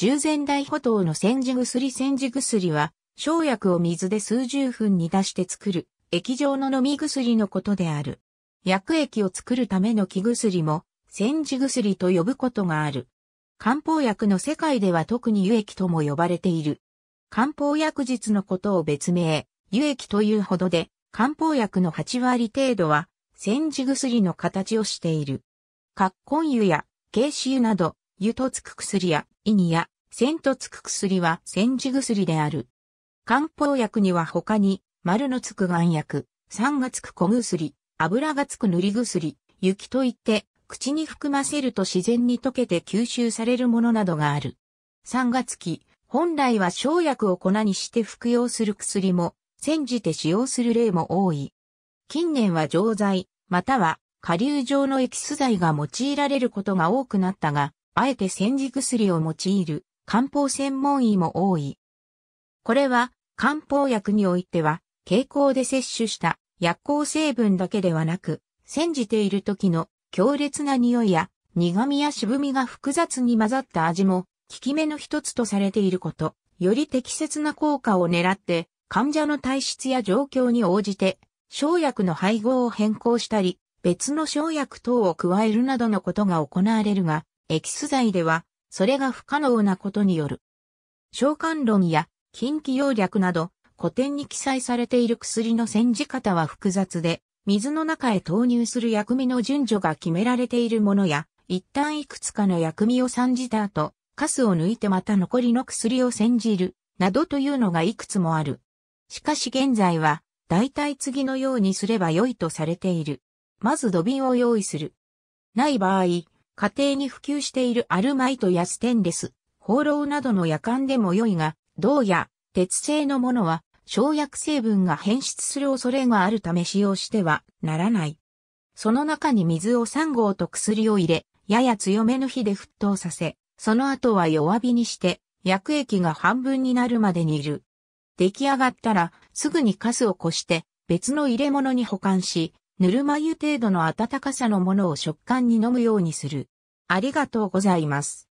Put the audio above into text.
従前大歩頭の煎じ薬煎じ薬は、生薬を水で数十分煮出して作る、液状の飲み薬のことである。薬液を作るための木薬も、煎じ薬と呼ぶことがある。漢方薬の世界では特に湯液とも呼ばれている。漢方薬術のことを別名、湯液というほどで、漢方薬の8割程度は、煎じ薬の形をしている。葛根湯や、軽脂湯など、湯とつく薬や、胃にや、線とつく薬は煎じ薬である。漢方薬には他に、丸のつく眼薬、酸がつく小薬、油がつく塗り薬、雪といって、口に含ませると自然に溶けて吸収されるものなどがある。酸がつき、本来は生薬を粉にして服用する薬も、煎じて使用する例も多い。近年は錠剤、または下流状のエキス剤が用いられることが多くなったが、あえて煎じ薬を用いる漢方専門医も多い。これは漢方薬においては、蛍光で摂取した薬効成分だけではなく、煎じている時の強烈な匂いや苦味や渋みが複雑に混ざった味も、効き目の一つとされていること、より適切な効果を狙って、患者の体質や状況に応じて、生薬の配合を変更したり、別の生薬等を加えるなどのことが行われるが、エキス剤では、それが不可能なことによる。召喚論や近畿要略など、古典に記載されている薬の煎じ方は複雑で、水の中へ投入する薬味の順序が決められているものや、一旦いくつかの薬味を煎じた後、カスを抜いてまた残りの薬を煎じる、などというのがいくつもある。しかし現在は、大体次のようにすれば良いとされている。まず土瓶を用意する。ない場合、家庭に普及しているアルマイトやステンレス、放浪などの夜間でも良いが、銅や鉄製のものは生薬成分が変質する恐れがあるため使用してはならない。その中に水を3合と薬を入れ、やや強めの火で沸騰させ、その後は弱火にして、薬液が半分になるまで煮る。出来上がったら、すぐにカスをこして、別の入れ物に保管し、ぬるま湯程度の温かさのものを食感に飲むようにする。ありがとうございます。